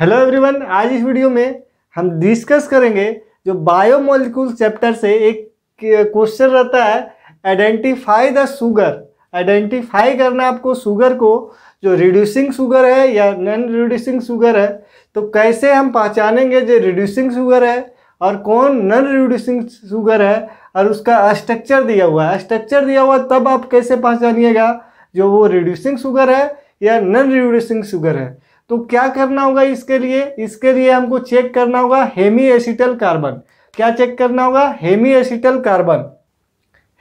hello everyone आज इस video में हम डिस्कस करेंगे जो बायोमोलिकूल चैप्टर से एक क्वेश्चन रहता है आइडेंटिफाई द शुगर आइडेंटिफाई करना आपको शुगर को जो रिड्यूसिंग शुगर है या नॉन रिड्यूसिंग शुगर है तो कैसे हम पहचानेंगे जो रिड्यूसिंग शुगर है और कौन नॉन रिड्यूसिंग शुगर है और उसका स्ट्रक्चर दिया हुआ है स्ट्रक्चर दिया हुआ तब आप कैसे पहचानिएगा जो वो रिड्यूसिंग शुगर है या नॉन रिड्यूसिंग शुगर है तो क्या करना होगा इसके लिए इसके लिए हमको चेक करना होगा हेमी एसिटल कार्बन क्या चेक करना होगा hemiacetal carbon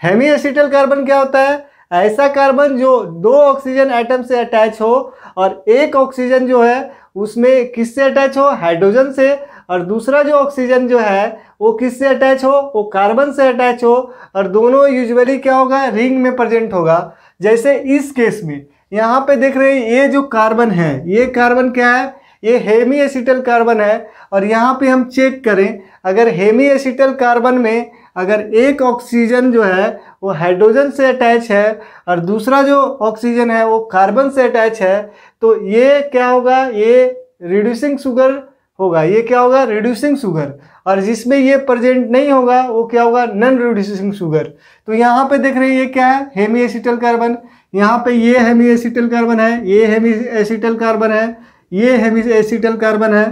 hemiacetal carbon क्या होता है ऐसा कार्बन जो दो ऑक्सीजन एटम से अटैच हो और एक ऑक्सीजन जो है उसमें किससे अटैच हो हाइड्रोजन से और दूसरा जो ऑक्सीजन जो है वो किससे अटैच हो वो कार्बन से अटैच हो और दोनों यूजुअली क्या होगा रिंग में प्रेजेंट होगा जैसे इस केस में यहाँ पे देख रहे हैं ये जो कार्बन है ये कार्बन क्या है ये हेमी एसिटल कार्बन है और यहाँ पे हम चेक करें अगर हेमी एसिटल कार्बन में अगर एक ऑक्सीजन जो है वो हाइड्रोजन से अटैच है और दूसरा जो ऑक्सीजन है वो कार्बन से अटैच है तो ये क्या होगा ये रिड्यूसिंग शुगर होगा ये क्या होगा रिड्यूसिंग शुगर और जिसमें ये प्रेजेंट नहीं होगा वो क्या होगा नॉन रिड्यूसिंग शुगर तो यहाँ पे देख रहे हैं ये क्या है हेमी एसिटल कार्बन यहाँ पे ये हेमी एसिटल कार्बन है ये हेमी एसिटल कार्बन है ये हेमी एसिटल कार्बन है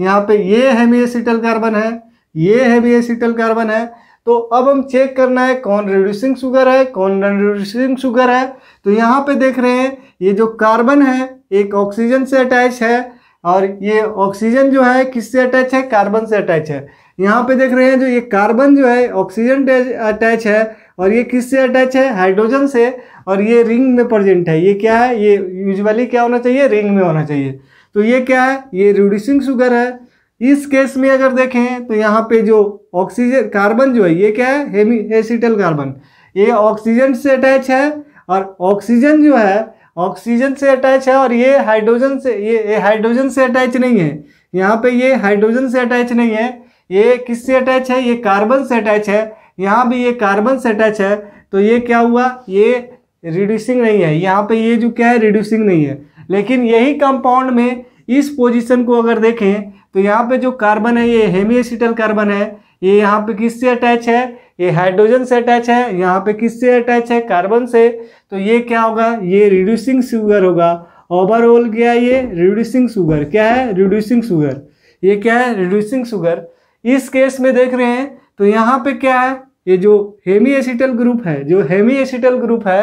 यहाँ पे ये हेमी एसिटल कार्बन है ये हेमी एसिटल कार्बन है तो अब हम चेक करना है कौन रिड्यूसिंग शुगर है कौन नॉन रिड्यूसिंग शुगर है तो यहाँ पे देख रहे हैं ये जो कार्बन है एक ऑक्सीजन से अटैच है और ये ऑक्सीजन जो है किससे अटैच है कार्बन से अटैच है यहाँ पे देख रहे हैं जो ये कार्बन जो है ऑक्सीजन अटैच है और ये किससे अटैच है हाइड्रोजन से और ये रिंग में प्रजेंट है ये क्या है ये यूजली क्या होना चाहिए रिंग में होना चाहिए तो ये क्या है ये रिड्यूसिंग शुगर है इस केस में अगर देखें तो यहाँ पे जो ऑक्सीजन कार्बन जो है ये क्या है हेमी एसिटल कार्बन ये ऑक्सीजन से अटैच है और ऑक्सीजन जो है ऑक्सीजन से अटैच है और ये हाइड्रोजन से ये, ये हाइड्रोजन से अटैच नहीं है यहाँ पे ये हाइड्रोजन से अटैच नहीं है ये किससे अटैच है ये कार्बन से अटैच है यहाँ भी ये कार्बन से अटैच है तो ये क्या हुआ ये रिड्यूसिंग नहीं है यहाँ पे ये जो क्या है रिड्यूसिंग नहीं है लेकिन यही कंपाउंड में इस पोजीशन को अगर देखें तो यहाँ पे जो कार्बन है ये हेमिएसिटल कार्बन है ये यहाँ पे किससे अटैच है ये हाइड्रोजन से अटैच है यहाँ पे किससे अटैच है कार्बन से तो ये क्या होगा ये रिड्यूसिंग शुगर होगा ओवरऑल क्या ये रिड्यूसिंग शुगर क्या है रिड्यूसिंग शुगर ये क्या है रिड्यूसिंग शुगर इस केस में देख रहे हैं तो यहाँ पे क्या है ये जो हेमी एसिटल ग्रुप है जो हेमी एसिटल ग्रुप है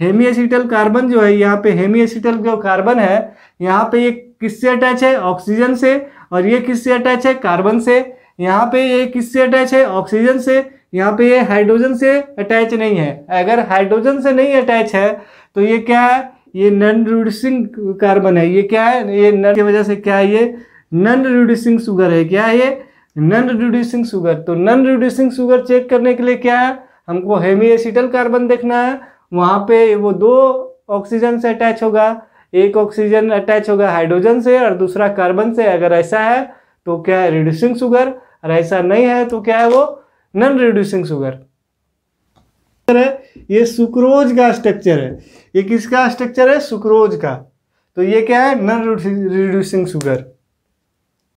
हेमी एसिटल कार्बन जो है यहाँ पे हेमी एसिटल जो कार्बन है यहाँ पे ये किससे अटैच है ऑक्सीजन से और ये किससे अटैच है कार्बन से यहाँ पे ये किससे अटैच है ऑक्सीजन से यहाँ पे ये हाइड्रोजन से अटैच नहीं है अगर हाइड्रोजन से नहीं अटैच है तो ये क्या है ये नन रिड्यूसिंग कार्बन है ये क्या है ये नन की वजह से क्या है ये नन रिड्यूसिंग शुगर है क्या है ये नन रिड्यूसिंग शुगर तो नन रिड्यूसिंग शुगर चेक करने के लिए क्या है हमको हेमी एसिटल कार्बन देखना है वहाँ पे वो दो ऑक्सीजन से अटैच होगा एक ऑक्सीजन अटैच होगा हाइड्रोजन से और दूसरा कार्बन से अगर ऐसा है तो क्या है रिड्यूसिंग शुगर और ऐसा नहीं है तो क्या है वो नन रिड्यूसिंग शुगर है ये सुक्रोज का स्ट्रक्चर है ये किसका स्ट्रक्चर है सुक्रोज का तो ये क्या है नन रिड्यूसिंग शुगर